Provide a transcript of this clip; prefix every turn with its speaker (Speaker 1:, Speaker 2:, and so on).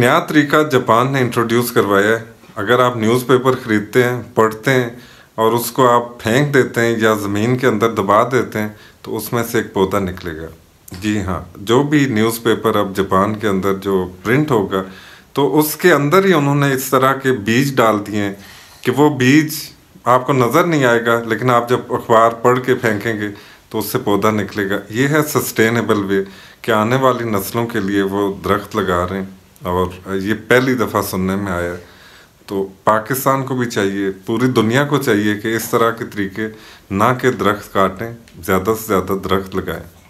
Speaker 1: नया तरीका जापान ने इंट्रोड्यूस करवाया है अगर आप न्यूज़पेपर ख़रीदते हैं पढ़ते हैं और उसको आप फेंक देते हैं या ज़मीन के अंदर दबा देते हैं तो उसमें से एक पौधा निकलेगा जी हाँ जो भी न्यूज़पेपर अब जापान के अंदर जो प्रिंट होगा तो उसके अंदर ही उन्होंने इस तरह के बीज डाल दिए हैं कि वो बीज आपको नज़र नहीं आएगा लेकिन आप जब अखबार पढ़ के फेंकेंगे तो उससे पौधा निकलेगा ये है सस्टेनेबल वे कि आने वाली नस्लों के लिए वो दरख्त लगा रहे हैं और ये पहली दफ़ा सुनने में आया तो पाकिस्तान को भी चाहिए पूरी दुनिया को चाहिए कि इस तरह के तरीके ना के दरख्त काटें ज़्यादा से ज़्यादा दरख्त लगाएं